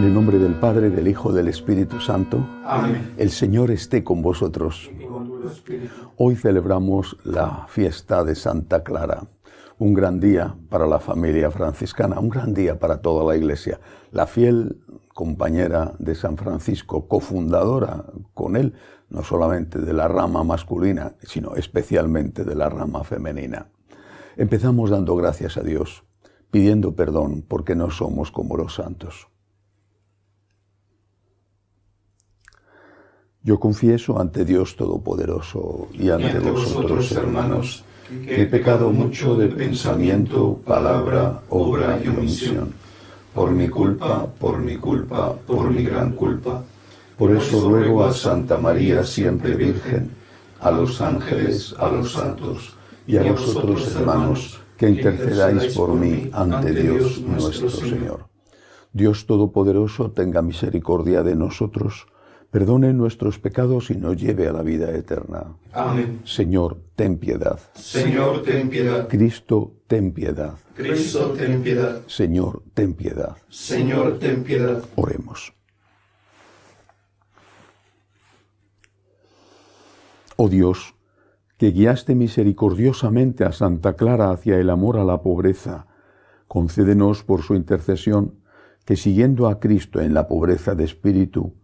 En el nombre del Padre, del Hijo, del Espíritu Santo. Amén. El Señor esté con vosotros. Hoy celebramos la fiesta de Santa Clara. Un gran día para la familia franciscana, un gran día para toda la Iglesia. La fiel compañera de San Francisco, cofundadora con él, no solamente de la rama masculina, sino especialmente de la rama femenina. Empezamos dando gracias a Dios, pidiendo perdón porque no somos como los santos. Yo confieso ante Dios Todopoderoso y ante, vosotros, vosotros, hermanos, que he pecado mucho de pensamiento, palabra, obra y omisión. Por mi culpa, por mi culpa, por mi gran culpa. Por eso ruego a Santa María, siempre Virgen, a los ángeles, a los santos y a vosotros, hermanos, que intercedáis por mí ante Dios nuestro Señor. Dios Todopoderoso tenga misericordia de nosotros perdone nuestros pecados y nos lleve a la vida eterna. Amén. Señor, ten piedad. Señor, ten piedad. Cristo, ten piedad. Cristo, ten piedad. Señor, ten piedad. Señor, ten piedad. Oremos. Oh Dios, que guiaste misericordiosamente a Santa Clara hacia el amor a la pobreza, concédenos por su intercesión que siguiendo a Cristo en la pobreza de espíritu,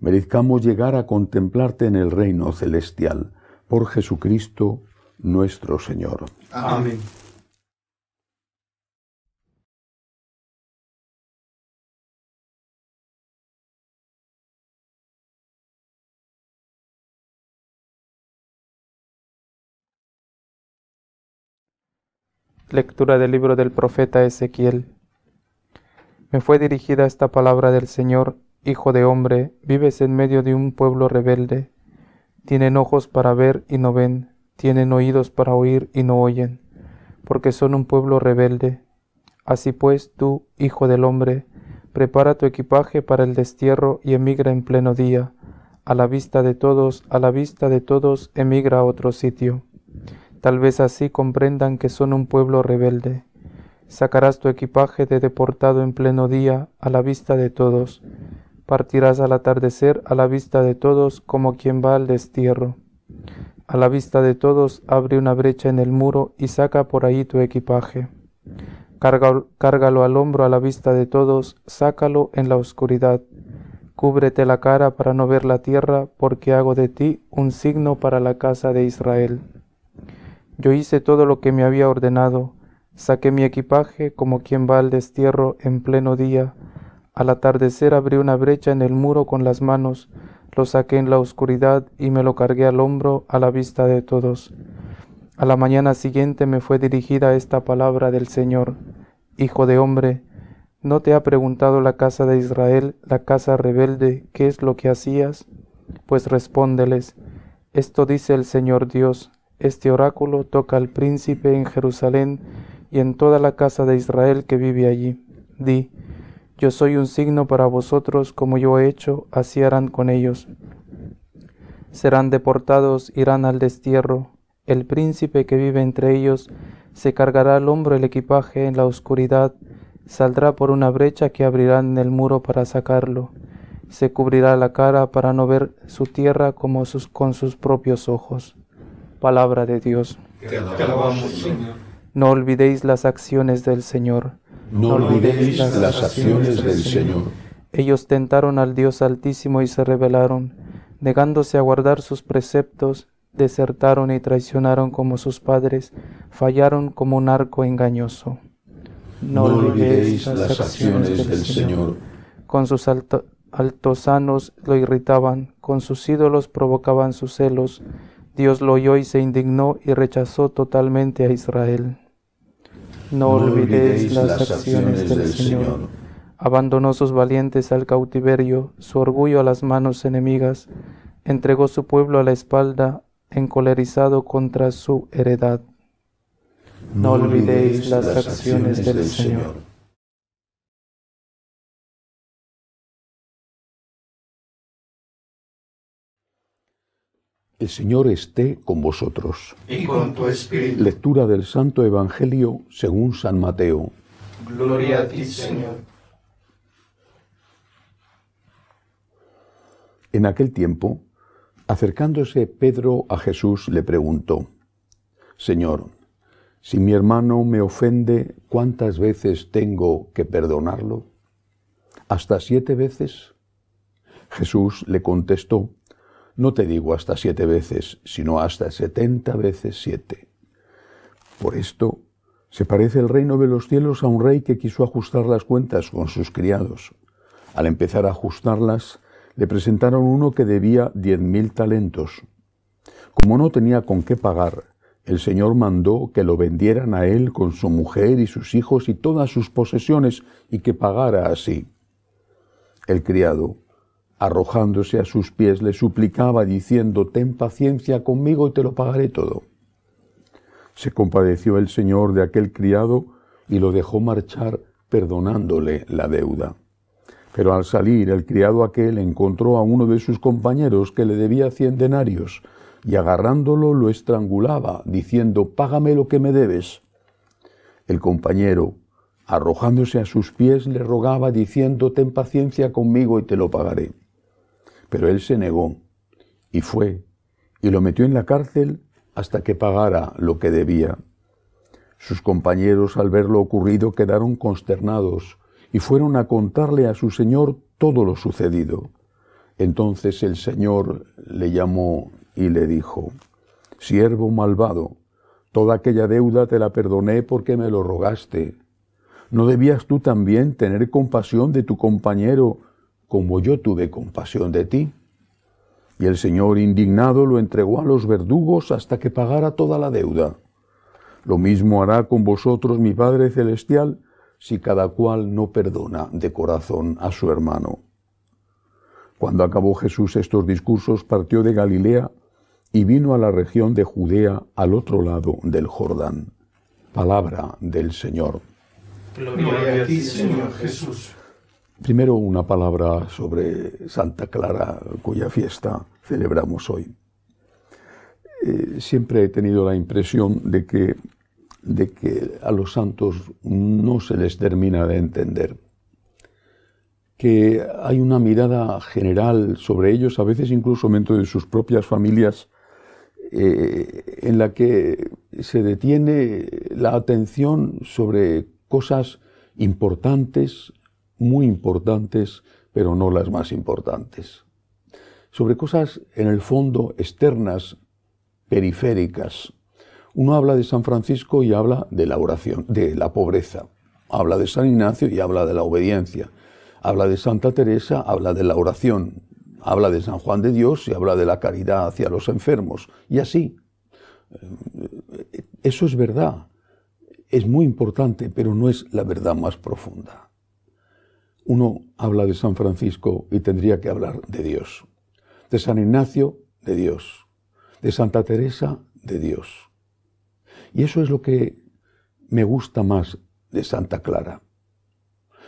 merezcamos llegar a contemplarte en el reino celestial. Por Jesucristo nuestro Señor. Amén. Lectura del libro del profeta Ezequiel. Me fue dirigida esta palabra del Señor Hijo de hombre, vives en medio de un pueblo rebelde. Tienen ojos para ver y no ven, tienen oídos para oír y no oyen, porque son un pueblo rebelde. Así pues, tú, Hijo del hombre, prepara tu equipaje para el destierro y emigra en pleno día. A la vista de todos, a la vista de todos, emigra a otro sitio. Tal vez así comprendan que son un pueblo rebelde. Sacarás tu equipaje de deportado en pleno día, a la vista de todos. Partirás al atardecer a la vista de todos como quien va al destierro. A la vista de todos abre una brecha en el muro y saca por ahí tu equipaje. Cárgalo, cárgalo al hombro a la vista de todos, sácalo en la oscuridad. Cúbrete la cara para no ver la tierra, porque hago de ti un signo para la casa de Israel. Yo hice todo lo que me había ordenado, saqué mi equipaje como quien va al destierro en pleno día, al atardecer abrí una brecha en el muro con las manos, lo saqué en la oscuridad y me lo cargué al hombro a la vista de todos. A la mañana siguiente me fue dirigida esta palabra del Señor, Hijo de hombre, ¿no te ha preguntado la casa de Israel, la casa rebelde, qué es lo que hacías? Pues respóndeles, esto dice el Señor Dios, este oráculo toca al príncipe en Jerusalén y en toda la casa de Israel que vive allí. Di, yo soy un signo para vosotros, como yo he hecho, así harán con ellos. Serán deportados, irán al destierro. El príncipe que vive entre ellos se cargará al hombro el equipaje en la oscuridad, saldrá por una brecha que abrirán en el muro para sacarlo. Se cubrirá la cara para no ver su tierra como sus, con sus propios ojos. Palabra de Dios. No olvidéis las acciones del Señor no olvidéis las acciones del Señor. Ellos tentaron al Dios Altísimo y se rebelaron, negándose a guardar sus preceptos, desertaron y traicionaron como sus padres, fallaron como un arco engañoso. No, olvidéis las acciones del Señor. Con sus altosanos lo irritaban, con sus ídolos provocaban sus celos. Dios lo oyó y se indignó y rechazó totalmente a Israel. No olvidéis las acciones del Señor. Abandonó sus valientes al cautiverio, su orgullo a las manos enemigas, entregó su pueblo a la espalda, encolerizado contra su heredad. No olvidéis las acciones del Señor El Señor esté con vosotros. Y con tu espíritu. Lectura del Santo Evangelio según San Mateo. Gloria a ti, Señor. En aquel tiempo, acercándose Pedro a Jesús, le preguntó, Señor, si mi hermano me ofende, ¿cuántas veces tengo que perdonarlo? ¿Hasta siete veces? Jesús le contestó, no te digo hasta siete veces, sino hasta setenta veces siete. Por esto se parece el reino de los cielos a un rey que quiso ajustar las cuentas con sus criados. Al empezar a ajustarlas, le presentaron uno que debía diez mil talentos. Como no tenía con qué pagar, el Señor mandó que lo vendieran a él con su mujer y sus hijos y todas sus posesiones y que pagara así. El criado, Arrojándose a sus pies, le suplicaba diciendo, Ten paciencia conmigo y te lo pagaré todo. Se compadeció el Señor de aquel criado y lo dejó marchar perdonándole la deuda. Pero al salir, el criado aquel encontró a uno de sus compañeros que le debía cien denarios, y agarrándolo lo estrangulaba, diciendo, Págame lo que me debes. El compañero, arrojándose a sus pies, le rogaba, diciendo, Ten paciencia conmigo y te lo pagaré. Pero él se negó y fue y lo metió en la cárcel hasta que pagara lo que debía. Sus compañeros al ver lo ocurrido quedaron consternados y fueron a contarle a su señor todo lo sucedido. Entonces el señor le llamó y le dijo, Siervo malvado, toda aquella deuda te la perdoné porque me lo rogaste. ¿No debías tú también tener compasión de tu compañero como yo tuve compasión de ti. Y el Señor indignado lo entregó a los verdugos hasta que pagara toda la deuda. Lo mismo hará con vosotros mi Padre Celestial, si cada cual no perdona de corazón a su hermano. Cuando acabó Jesús estos discursos, partió de Galilea y vino a la región de Judea al otro lado del Jordán. Palabra del Señor. Gloria a ti, Señor Jesús. Primero una palabra sobre Santa Clara, cuya fiesta celebramos hoy. Eh, siempre he tenido la impresión de que, de que a los santos no se les termina de entender, que hay una mirada general sobre ellos, a veces incluso dentro de sus propias familias, eh, en la que se detiene la atención sobre cosas importantes, muy importantes, pero no las más importantes. Sobre cosas en el fondo externas, periféricas. Uno habla de San Francisco y habla de la oración, de la pobreza. Habla de San Ignacio y habla de la obediencia. Habla de Santa Teresa, habla de la oración. Habla de San Juan de Dios y habla de la caridad hacia los enfermos. Y así. Eso es verdad. Es muy importante, pero no es la verdad más profunda uno habla de San Francisco y tendría que hablar de Dios, de San Ignacio, de Dios, de Santa Teresa, de Dios. Y eso es lo que me gusta más de Santa Clara.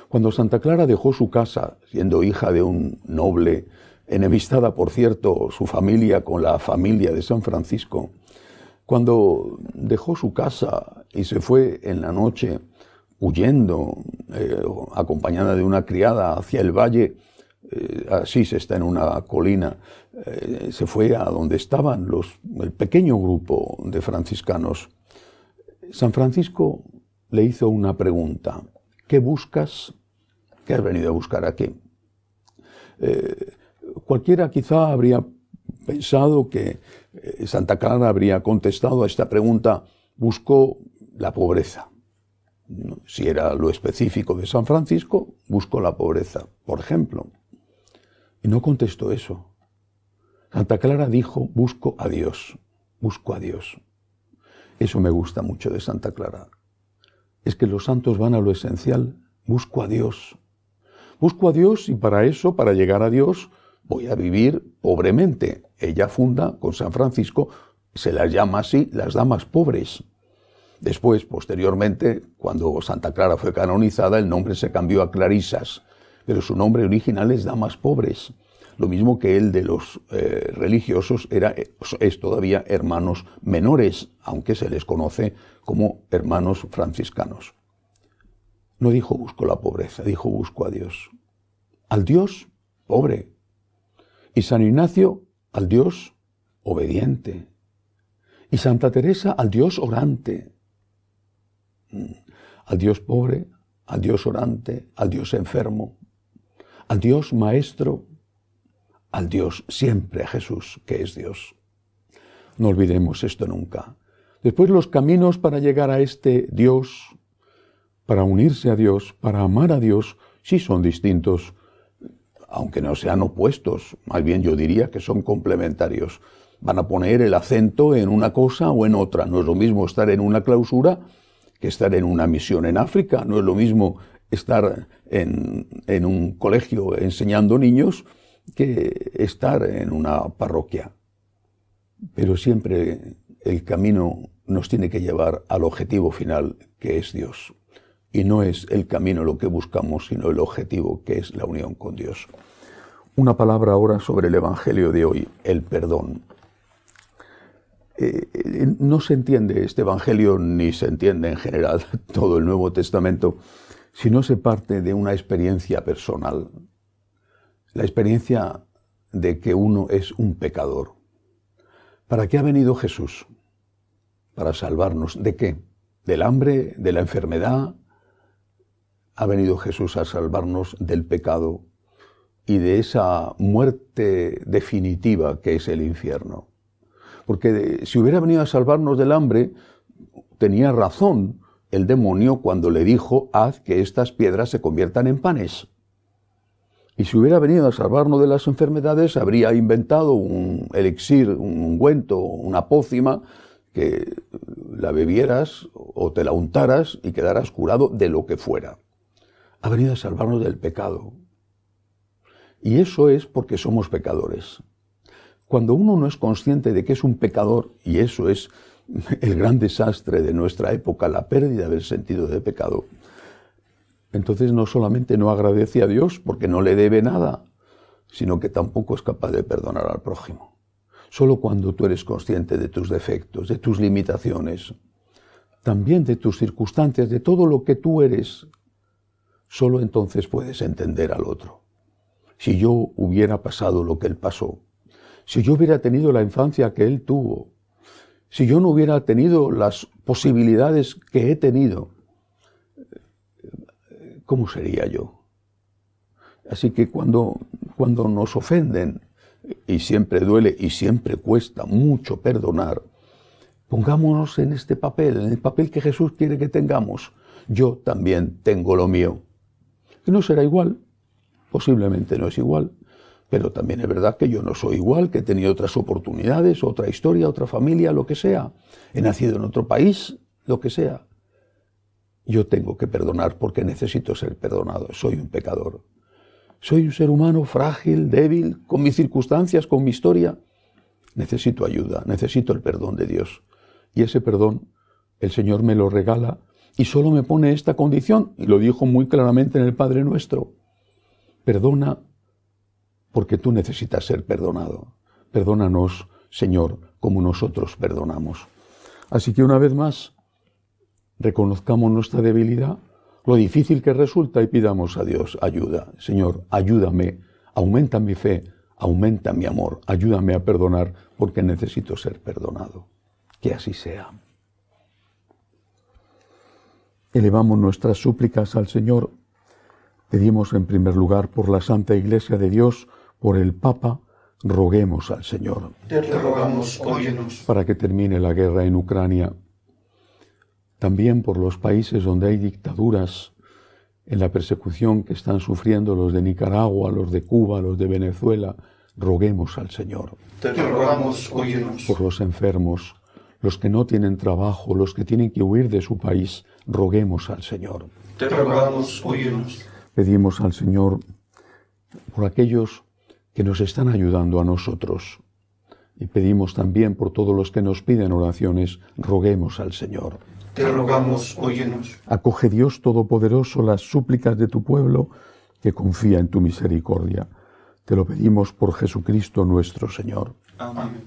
Cuando Santa Clara dejó su casa, siendo hija de un noble, enemistada, por cierto, su familia con la familia de San Francisco, cuando dejó su casa y se fue en la noche huyendo, eh, acompañada de una criada hacia el valle. Eh, así se está en una colina, eh, se fue a donde estaban los, el pequeño grupo de franciscanos. San Francisco le hizo una pregunta. ¿Qué buscas? ¿Qué has venido a buscar aquí? cualquiera quizá habría pensado que Santa Clara habría contestado a esta pregunta, buscó la pobreza si era lo específico de San Francisco, busco la pobreza, por ejemplo. Y no contestó eso. Santa Clara dijo, busco a Dios, busco a Dios. Eso me gusta mucho de Santa Clara. Es que los santos van a lo esencial, busco a Dios. Busco a Dios y para eso, para llegar a Dios, voy a vivir pobremente. Ella funda con San Francisco, se las llama así, las damas pobres. Después, posteriormente, cuando Santa Clara fue canonizada, el nombre se cambió a Clarisas, pero su nombre original es Damas Pobres, lo mismo que el de los eh, religiosos era, eh, es todavía hermanos menores, aunque se les conoce como hermanos franciscanos. No dijo busco la pobreza, dijo busco a Dios. Al Dios pobre. Y San Ignacio al Dios obediente. Y Santa Teresa al Dios orante al Dios pobre, al Dios orante, al Dios enfermo, al Dios maestro, al Dios siempre, Jesús, que es Dios. No olvidemos esto nunca. Después los caminos para llegar a este Dios, para unirse a Dios, para amar a Dios, sí son distintos, aunque no sean opuestos, más bien yo diría que son complementarios. Van a poner el acento en una cosa o en otra. No es lo mismo estar en una clausura que estar en una misión en África. No es lo mismo estar en, un colegio enseñando niños que estar en una parroquia. Pero siempre el camino nos tiene que llevar al objetivo final, que es Dios. Y no es el camino lo que buscamos, sino el objetivo, que es la unión con Dios. Una palabra ahora sobre el Evangelio de hoy, el perdón. Eh, eh, no se entiende este Evangelio, ni se entiende en general todo el Nuevo Testamento, si no se parte de una experiencia personal. La experiencia de que uno es un pecador. ¿Para qué ha venido Jesús? Para salvarnos. ¿De qué? ¿Del hambre? ¿De la enfermedad? Ha venido Jesús a salvarnos del pecado y de esa muerte definitiva que es el infierno porque si hubiera venido a salvarnos del hambre, tenía razón el demonio cuando le dijo, haz que estas piedras se conviertan en panes. Y si hubiera venido a salvarnos de las enfermedades, habría inventado un elixir, un ungüento, una pócima que la bebieras o te la untaras y quedaras curado de lo que fuera. Ha venido a salvarnos del pecado. Y eso es porque somos pecadores. Cuando uno no es consciente de que es un pecador, y eso es el gran desastre de nuestra época, la pérdida del sentido de pecado, entonces no solamente no agradece a Dios porque no le debe nada, sino que tampoco es capaz de perdonar al prójimo. Solo cuando tú eres consciente de tus defectos, de tus limitaciones, también de tus circunstancias, de todo lo que tú eres, solo entonces puedes entender al otro. Si yo hubiera pasado lo que él pasó, si yo hubiera tenido la infancia que él tuvo, si yo no hubiera tenido las posibilidades que he tenido, ¿cómo sería yo? Así que cuando, cuando nos ofenden, y siempre duele y siempre cuesta mucho perdonar, pongámonos en este papel, en el papel que Jesús quiere que tengamos. Yo también tengo lo mío. no será igual, posiblemente no es igual, pero también es verdad que yo no soy igual, que he tenido otras oportunidades, otra historia, otra familia, lo que sea. He nacido en otro país, lo que sea. Yo tengo que perdonar porque necesito ser perdonado. Soy un pecador. Soy un ser humano frágil, débil, con mis circunstancias, con mi historia. Necesito ayuda, necesito el perdón de Dios. Y ese perdón el Señor me lo regala y solo me pone esta condición, y lo dijo muy claramente en el Padre nuestro. Perdona porque tú necesitas ser perdonado. Perdónanos, Señor, como nosotros perdonamos. Así que una vez más, reconozcamos nuestra debilidad, lo difícil que resulta y pidamos a Dios ayuda. Señor, ayúdame, aumenta mi fe, aumenta mi amor, ayúdame a perdonar porque necesito ser perdonado. Que así sea. Elevamos nuestras súplicas al Señor. Pedimos en primer lugar por la Santa Iglesia de Dios, por el Papa, roguemos al Señor. Te rogamos, óyenos. Para que termine la guerra en Ucrania. También por los países donde hay dictaduras, en la persecución que están sufriendo los de Nicaragua, los de Cuba, los de Venezuela, roguemos al Señor. Te rogamos, óyenos. Por los enfermos, los que no tienen trabajo, los que tienen que huir de su país, roguemos al Señor. Te rogamos, óyenos. Pedimos al Señor por aquellos que nos están ayudando a nosotros. Y pedimos también por todos los que nos piden oraciones, roguemos al Señor. Te rogamos, óyenos. Acoge Dios Todopoderoso las súplicas de tu pueblo, que confía en tu misericordia. Te lo pedimos por Jesucristo nuestro Señor. Amén.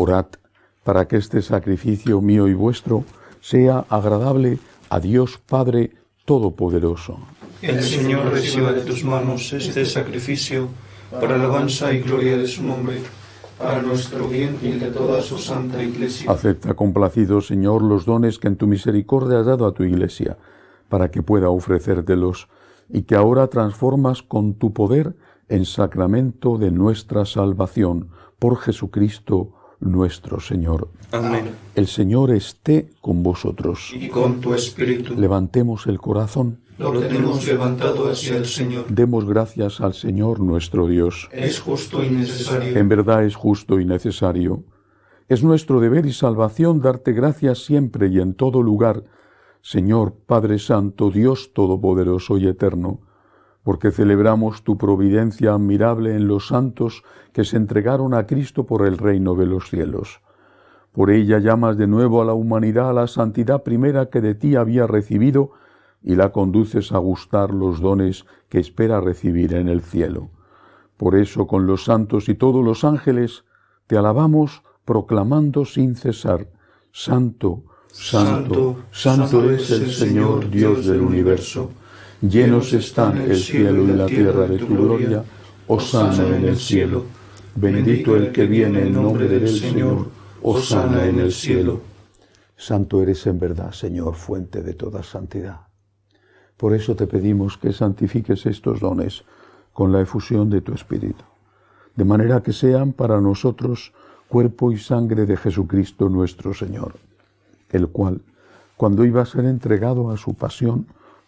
Orad para que este sacrificio mío y vuestro sea agradable a Dios Padre Todopoderoso. El Señor reciba de tus manos este sacrificio para alabanza y gloria de su nombre, para nuestro bien y de toda su santa iglesia. Acepta complacido, Señor, los dones que en tu misericordia has dado a tu iglesia, para que pueda ofrecértelos y que ahora transformas con tu poder en sacramento de nuestra salvación por Jesucristo nuestro Señor. Amén. El Señor esté con vosotros. Y con tu espíritu. Levantemos el corazón. Lo tenemos levantado hacia el Señor. Demos gracias al Señor nuestro Dios. Es justo y necesario. En verdad es justo y necesario. Es nuestro deber y salvación darte gracias siempre y en todo lugar, Señor Padre Santo, Dios Todopoderoso y Eterno porque celebramos tu providencia admirable en los santos que se entregaron a Cristo por el reino de los cielos. Por ella llamas de nuevo a la humanidad a la santidad primera que de ti había recibido y la conduces a gustar los dones que espera recibir en el cielo. Por eso con los santos y todos los ángeles te alabamos proclamando sin cesar, Santo, Santo, Santo, es el Señor Dios del universo Llenos están el cielo y la tierra de tu gloria. sana en el cielo. Bendito el que viene en nombre del Señor. sana en el cielo. Santo eres en verdad, Señor, fuente de toda santidad. Por eso te pedimos que santifiques estos dones con la efusión de tu Espíritu, de manera que sean para nosotros cuerpo y sangre de Jesucristo nuestro Señor, el cual, cuando iba a ser entregado a su pasión,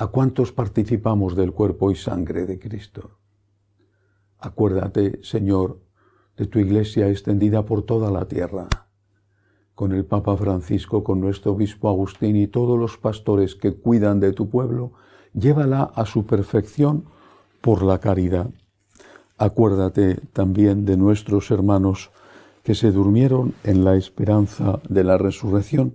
¿A cuántos participamos del cuerpo y sangre de Cristo? Acuérdate, Señor, de tu iglesia extendida por toda la tierra, con el Papa Francisco, con nuestro obispo Agustín y todos los pastores que cuidan de tu pueblo, llévala a su perfección por la caridad. Acuérdate también de nuestros hermanos que se durmieron en la esperanza de la resurrección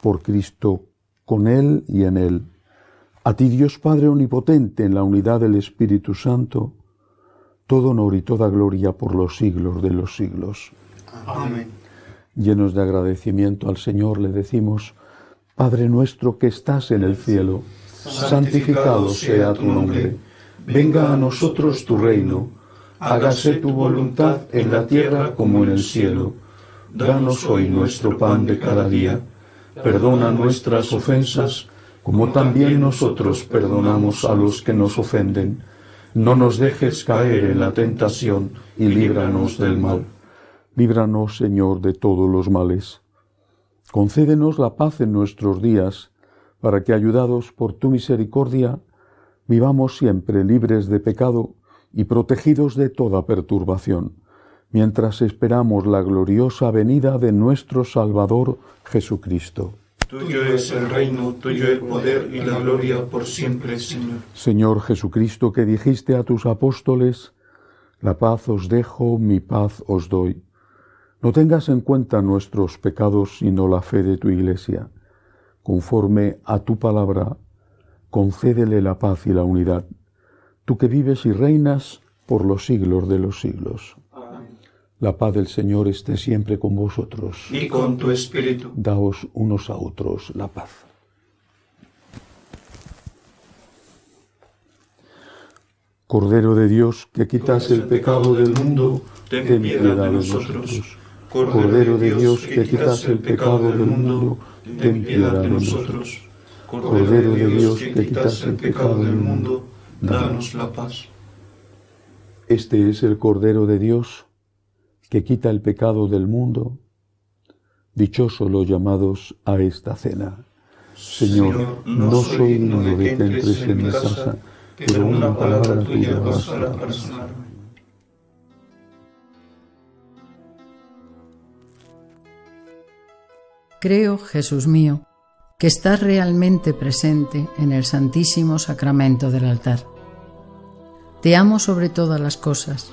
por Cristo, con Él y en Él. A ti Dios Padre Omnipotente, en la unidad del Espíritu Santo, todo honor y toda gloria por los siglos de los siglos. Amén. Llenos de agradecimiento al Señor le decimos, Padre nuestro que estás en el cielo, santificado sea tu nombre, venga a nosotros tu reino, hágase tu voluntad en la tierra como en el cielo. Danos hoy nuestro pan de cada día perdona nuestras ofensas, como también nosotros perdonamos a los que nos ofenden. No nos dejes caer en la tentación y líbranos del mal. Líbranos, Señor, de todos los males. Concédenos la paz en nuestros días, para que, ayudados por tu misericordia, vivamos siempre libres de pecado y protegidos de toda perturbación mientras esperamos la gloriosa venida de nuestro Salvador Jesucristo. Tuyo es el reino, tuyo el poder y la gloria por siempre, Señor. Señor Jesucristo, que dijiste a tus apóstoles, la paz os dejo, mi paz os doy. No tengas en cuenta nuestros pecados, sino la fe de tu Iglesia. Conforme a tu palabra, concédele la paz y la unidad, tú que vives y reinas por los siglos de los siglos. La paz del Señor esté siempre con vosotros. Y con tu espíritu. Daos unos a otros la paz. Cordero de Dios, que quitas el pecado del mundo, ten piedad de nosotros. Cordero de Dios, que quitas el pecado del mundo, ten piedad de nosotros. Cordero de Dios, que quitas el pecado del mundo, danos la paz. Este es el Cordero de Dios que quita el pecado del mundo, dichosos los llamados a esta cena. Señor, no soy digno de que entres en mi casa, pero una palabra tuya basta para Creo, Jesús mío, que estás realmente presente en el Santísimo Sacramento del altar. Te amo sobre todas las cosas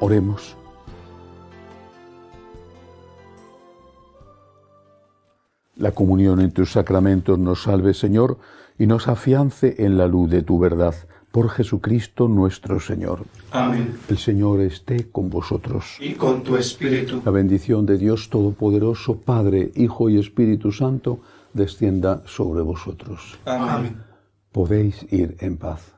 Oremos. La comunión en tus sacramentos nos salve, Señor, y nos afiance en la luz de tu verdad. Por Jesucristo nuestro Señor. Amén. El Señor esté con vosotros. Y con tu espíritu. La bendición de Dios Todopoderoso, Padre, Hijo y Espíritu Santo, descienda sobre vosotros. Amén. Podéis ir en paz.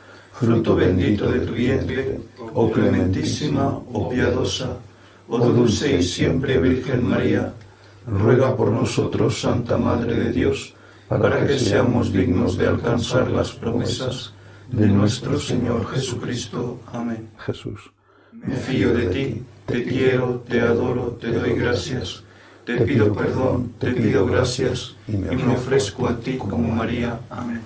fruto bendito de tu vientre, oh, oh clementísima, oh, oh piadosa, oh dulce y oh siempre Virgen María, ruega por nosotros, Santa Madre de Dios, para que seamos dignos de alcanzar las promesas de nuestro Señor Jesucristo. Amén. Jesús. Me fío de ti, te quiero, te adoro, te doy gracias, te pido perdón, te pido gracias y me ofrezco a ti como María. Amén.